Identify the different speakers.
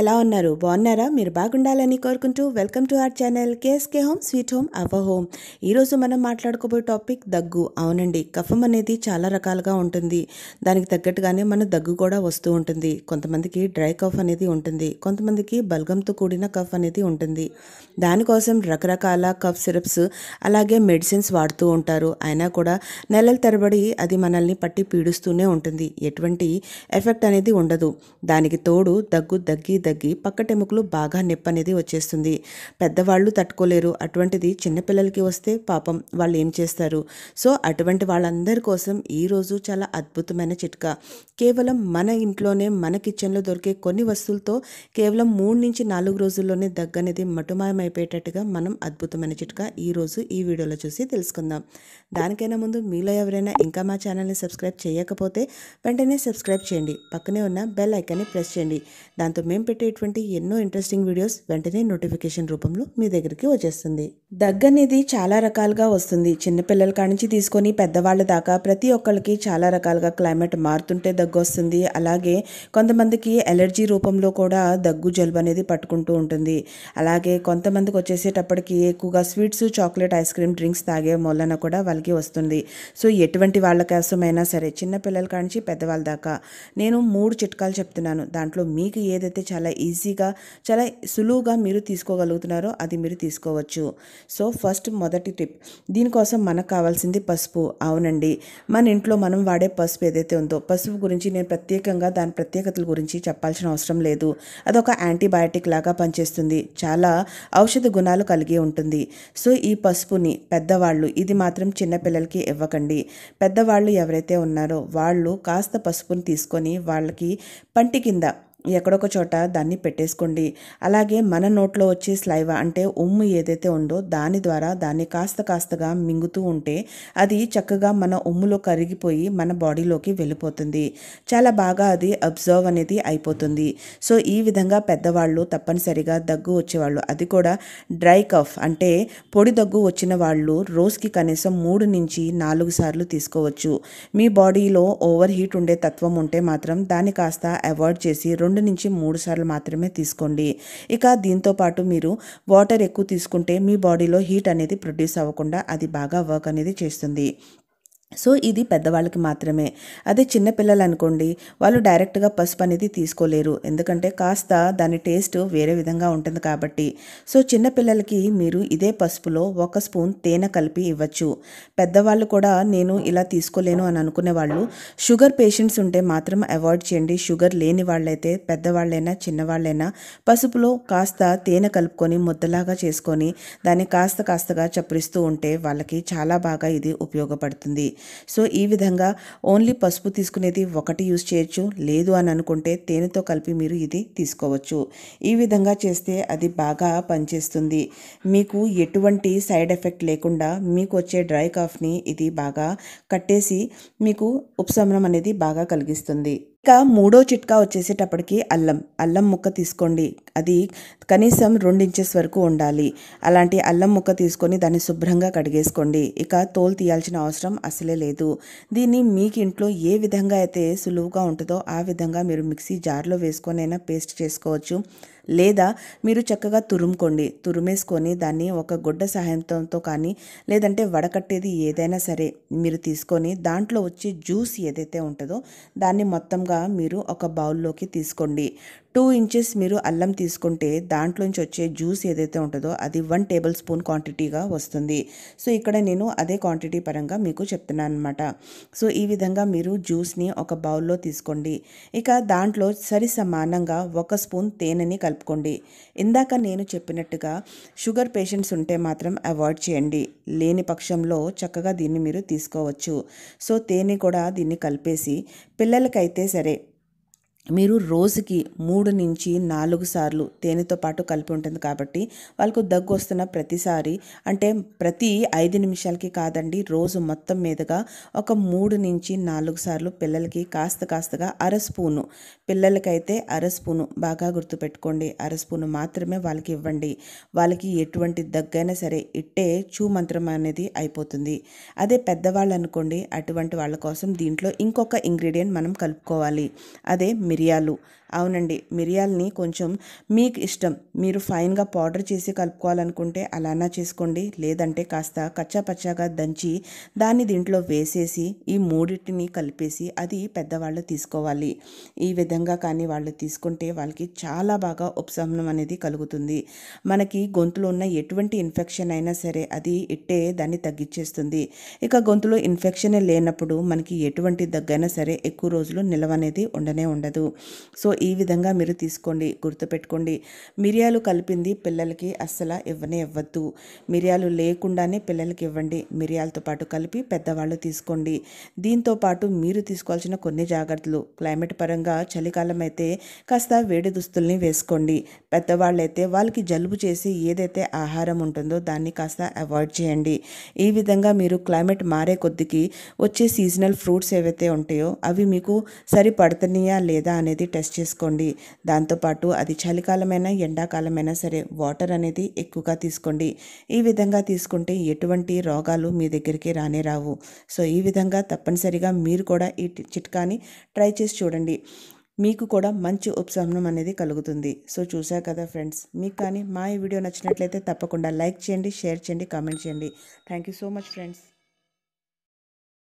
Speaker 1: ఎలా ఉన్నారు బాగున్నారా మీరు బాగుండాలని కోరుకుంటూ welcome to our channel KSK home sweet home అవ హోమ్ ఈరోజు మనం మాట్లాడుకోబోయే టాపిక్ దగ్గు అవునండి కఫం అనేది చాలా రకాలుగా ఉంటుంది దానికి తగ్గట్టుగానే మన దగ్గు కూడా వస్తూ ఉంటుంది కొంతమందికి డ్రై కఫ్ అనేది ఉంటుంది కొంతమందికి బల్గంతో కూడిన కఫ్ అనేది ఉంటుంది దానికోసం రకరకాల కఫ్ సిరప్స్ అలాగే మెడిసిన్స్ వాడుతూ ఉంటారు అయినా కూడా నెలల తరబడి అది మనల్ని పట్టి పీడుస్తూనే ఉంటుంది ఎటువంటి ఎఫెక్ట్ అనేది ఉండదు దానికి తోడు దగ్గు దగ్గి తగ్గి పక్కటెముకలు బాగా నెప్ప అనేది వచ్చేస్తుంది పెద్దవాళ్ళు తట్టుకోలేరు అటువంటిది చిన్నపిల్లలకి వస్తే పాపం వాళ్ళు ఏం చేస్తారు సో అటువంటి వాళ్ళందరి కోసం ఈరోజు చాలా అద్భుతమైన చిట్కా కేవలం మన ఇంట్లోనే మన కిచెన్లో దొరికే కొన్ని వస్తువులతో కేవలం మూడు నుంచి నాలుగు రోజుల్లోనే దగ్గనేది మటుమాయమైపోయేటట్టుగా మనం అద్భుతమైన చిట్కా ఈరోజు ఈ వీడియోలో చూసి తెలుసుకుందాం దానికైనా ముందు మీలో ఎవరైనా ఇంకా మా ఛానల్ని సబ్స్క్రైబ్ చేయకపోతే వెంటనే సబ్స్క్రైబ్ చేయండి పక్కనే ఉన్న బెల్ ఐకాన్ని ప్రెస్ చేయండి దాంతో మేము పెట్టేటువంటి ఎన్నో ఇంట్రెస్టింగ్ వీడియోస్ వెంటనే నోటిఫికేషన్ రూపంలో మీ దగ్గరికి వచ్చేస్తుంది అనేది చాలా రకాలుగా వస్తుంది చిన్నపిల్లల నుంచి తీసుకొని పెద్దవాళ్ళ దాకా ప్రతి ఒక్కరికి చాలా రకాలుగా క్లైమేట్ మారుతుంటే దగ్గు వస్తుంది అలాగే కొంతమందికి ఎలర్జీ రూపంలో కూడా దగ్గు జలుబు అనేది పట్టుకుంటూ ఉంటుంది అలాగే కొంతమందికి వచ్చేసేటప్పటికి ఎక్కువగా sweets chocolate ice cream drinks తాగే మొలన కూడా వాళ్ళకి వస్తుంది సో ఎటువంటి వాళ్ళ కోసమైనా సరే చిన్నపిల్లల నుంచి పెద్దవాళ్ళ దాకా నేను మూడు చిట్కాలు చెప్తున్నాను దాంట్లో మీకు ఏదైతే చాలా చాలా ఈజీగా చాలా సులువుగా మీరు తీసుకోగలుగుతున్నారో అది మీరు తీసుకోవచ్చు సో ఫస్ట్ మొదటి టిప్ దీనికోసం మనకు కావాల్సింది పసుపు అవునండి మన ఇంట్లో మనం వాడే పసుపు ఏదైతే ఉందో పసుపు గురించి నేను ప్రత్యేకంగా దాని ప్రత్యేకతల గురించి చెప్పాల్సిన అవసరం లేదు అదొక యాంటీబయాటిక్ లాగా పనిచేస్తుంది చాలా ఔషధ గుణాలు కలిగి ఉంటుంది సో ఈ పసుపుని పెద్దవాళ్ళు ఇది మాత్రం చిన్నపిల్లలకి ఇవ్వకండి పెద్దవాళ్ళు ఎవరైతే ఉన్నారో వాళ్ళు కాస్త పసుపుని తీసుకొని వాళ్ళకి పంటి కింద ఎక్కడొక చోట దాన్ని పెట్టేసుకోండి అలాగే మన నోట్లో వచ్చే స్లైవ అంటే ఉమ్ము ఏదైతే ఉందో దాని ద్వారా దాన్ని కాస్త కాస్తగా మింగుతూ ఉంటే అది చక్కగా మన ఉమ్ములో కరిగిపోయి మన బాడీలోకి వెళ్ళిపోతుంది చాలా బాగా అది అబ్జర్వ్ అనేది అయిపోతుంది సో ఈ విధంగా పెద్దవాళ్ళు తప్పనిసరిగా దగ్గు వచ్చేవాళ్ళు అది కూడా డ్రై కఫ్ అంటే పొడి దగ్గు వచ్చిన వాళ్ళు రోజుకి కనీసం మూడు నుంచి నాలుగు సార్లు తీసుకోవచ్చు మీ బాడీలో ఓవర్ హీట్ ఉండే తత్వం ఉంటే మాత్రం దాన్ని కాస్త అవాయిడ్ చేసి రెండు నుంచి మూడు సార్లు మాత్రమే తీసుకోండి ఇక దీంతోపాటు మీరు వాటర్ ఎక్కువ తీసుకుంటే మీ బాడీలో హీట్ అనేది ప్రొడ్యూస్ అవ్వకుండా అది బాగా వర్క్ అనేది చేస్తుంది సో ఇది పెద్దవాళ్ళకి మాత్రమే అదే చిన్నపిల్లలు అనుకోండి వాళ్ళు డైరెక్ట్గా పసుపు అనేది తీసుకోలేరు ఎందుకంటే కాస్త దాని టేస్ట్ వేరే విధంగా ఉంటుంది కాబట్టి సో చిన్నపిల్లలకి మీరు ఇదే పసుపులో ఒక స్పూన్ తేనె కలిపి ఇవ్వచ్చు పెద్దవాళ్ళు కూడా నేను ఇలా తీసుకోలేను అని అనుకునే వాళ్ళు షుగర్ పేషెంట్స్ ఉంటే మాత్రం అవాయిడ్ చేయండి షుగర్ లేని వాళ్ళైతే పెద్దవాళ్ళైనా చిన్నవాళ్ళైనా పసుపులో కాస్త తేనె కలుపుకొని ముద్దలాగా చేసుకొని దాన్ని కాస్త కాస్తగా చప్పరిస్తూ ఉంటే వాళ్ళకి చాలా బాగా ఇది ఉపయోగపడుతుంది సో ఈ విధంగా ఓన్లీ పసుపు తీసుకునేది ఒకటి యూజ్ చేయొచ్చు లేదు అని అనుకుంటే తేనెతో కలిపి మీరు ఇది తీసుకోవచ్చు ఈ విధంగా చేస్తే అది బాగా పనిచేస్తుంది మీకు ఎటువంటి సైడ్ ఎఫెక్ట్ లేకుండా మీకు వచ్చే డ్రై కాఫ్ని ఇది బాగా కట్టేసి మీకు ఉపశమనం అనేది బాగా కలిగిస్తుంది ఇంకా మూడో చిట్కా వచ్చేసేటప్పటికి అల్లం అల్లం ముక్క తీసుకోండి అది కనీసం రెండించెస్ వరకు ఉండాలి అలాంటి అల్లం ముక్క తీసుకొని దాన్ని శుభ్రంగా కడిగేసుకోండి ఇక తోలు తీయాల్సిన అవసరం అసలే లేదు దీన్ని మీకు ఇంట్లో ఏ విధంగా అయితే సులువుగా ఉంటుందో ఆ విధంగా మీరు మిక్సీ జార్లో వేసుకొనైనా పేస్ట్ చేసుకోవచ్చు లేదా మీరు చక్కగా తురుముకోండి తురుమేసుకొని దాన్ని ఒక గుడ్డ సహాయంతో కానీ లేదంటే వడకట్టేది ఏదైనా సరే మీరు తీసుకొని దాంట్లో వచ్చే జ్యూస్ ఏదైతే ఉంటుందో దాన్ని మొత్తంగా మీరు ఒక బౌల్లోకి తీసుకోండి టూ ఇంచెస్ మీరు అల్లం తీసుకుంటే దాంట్లోంచి వచ్చే జ్యూస్ ఏదైతే ఉంటుందో అది వన్ టేబుల్ స్పూన్ క్వాంటిటీగా వస్తుంది సో ఇక్కడ నేను అదే క్వాంటిటీ పరంగా మీకు చెప్తున్నాను అనమాట సో ఈ విధంగా మీరు జ్యూస్ని ఒక బౌల్లో తీసుకోండి ఇక దాంట్లో సరి సమానంగా ఒక స్పూన్ తేనెని కలుపు కలుపుకోండి ఇందాక నేను చెప్పినట్టుగా షుగర్ పేషెంట్స్ ఉంటే మాత్రం అవాయిడ్ చేయండి లేని పక్షంలో చక్కగా దీన్ని మీరు తీసుకోవచ్చు సో తేనె కూడా దీన్ని కలిపేసి పిల్లలకైతే సరే మీరు రోజుకి మూడు నుంచి నాలుగు సార్లు తేనెతో పాటు కలిపి ఉంటుంది కాబట్టి వాళ్ళకు దగ్గు వస్తున్న ప్రతిసారి అంటే ప్రతి ఐదు నిమిషాలకి కాదండి రోజు మొత్తం మీదుగా ఒక మూడు నుంచి నాలుగు సార్లు పిల్లలకి కాస్త కాస్తగా అర స్పూను పిల్లలకైతే అర స్పూను బాగా గుర్తుపెట్టుకోండి అర స్పూను మాత్రమే వాళ్ళకి ఇవ్వండి వాళ్ళకి ఎటువంటి దగ్గైనా సరే ఇట్టే చూ మంత్రం అనేది అయిపోతుంది అదే పెద్దవాళ్ళు అనుకోండి అటువంటి వాళ్ళ కోసం దీంట్లో ఇంకొక ఇంగ్రీడియంట్ మనం కలుపుకోవాలి అదే మిరియాలు అవునండి మిరియాలని కొంచెం మీకు ఇష్టం మీరు ఫైన్గా పౌడర్ చేసి కలుపుకోవాలనుకుంటే అలానా చేసుకోండి లేదంటే కాస్త కచ్చాపచ్చాగా దంచి దాన్ని దీంట్లో వేసేసి ఈ మూడింటిని కలిపేసి అది పెద్దవాళ్ళు తీసుకోవాలి ఈ విధంగా కానీ వాళ్ళు తీసుకుంటే వాళ్ళకి చాలా బాగా ఉపశమనం అనేది కలుగుతుంది మనకి గొంతులో ఉన్న ఎటువంటి ఇన్ఫెక్షన్ అయినా సరే అది ఇట్టే దాన్ని తగ్గించేస్తుంది ఇక గొంతులో ఇన్ఫెక్షనే లేనప్పుడు మనకి ఎటువంటి దగ్గైనా సరే ఎక్కువ రోజులు నిలవ అనేది ఉండనే ఉండదు సో ఈ విధంగా మీరు తీసుకోండి గుర్తుపెట్టుకోండి మిరియాలు కలిపింది పిల్లలకి అస్సలు ఇవ్వనే ఇవ్వద్దు మిరియాలు లేకుండానే పిల్లలకి ఇవ్వండి మిరియాలతో పాటు కలిపి పెద్దవాళ్ళు తీసుకోండి దీంతో పాటు మీరు తీసుకోవాల్సిన కొన్ని జాగ్రత్తలు క్లైమేట్ పరంగా చలికాలం అయితే కాస్త వేడి దుస్తుల్ని వేసుకోండి పెద్దవాళ్ళైతే వాళ్ళకి జలుబు చేసి ఏదైతే ఆహారం ఉంటుందో దాన్ని కాస్త అవాయిడ్ చేయండి ఈ విధంగా మీరు క్లైమేట్ మారే కొద్దికి వచ్చే సీజనల్ ఫ్రూట్స్ ఏవైతే ఉంటాయో అవి మీకు సరిపడుతున్నాయా లేదా అనేది టెస్ట్ చేసి తీసుకోండి దాంతోపాటు అది చలికాలమైనా ఎండాకాలమైనా సరే వాటర్ అనేది ఎక్కువగా తీసుకోండి ఈ విధంగా తీసుకుంటే ఎటువంటి రోగాలు మీ దగ్గరికి రానే రావు సో ఈ విధంగా తప్పనిసరిగా మీరు కూడా ఈ చిట్కాని ట్రై చేసి చూడండి మీకు కూడా మంచి ఉపశమనం అనేది కలుగుతుంది సో చూసా కదా ఫ్రెండ్స్ మీకు కానీ మా ఈ వీడియో నచ్చినట్లయితే తప్పకుండా లైక్ చేయండి షేర్ చేయండి కామెంట్ చేయండి thank you so much friends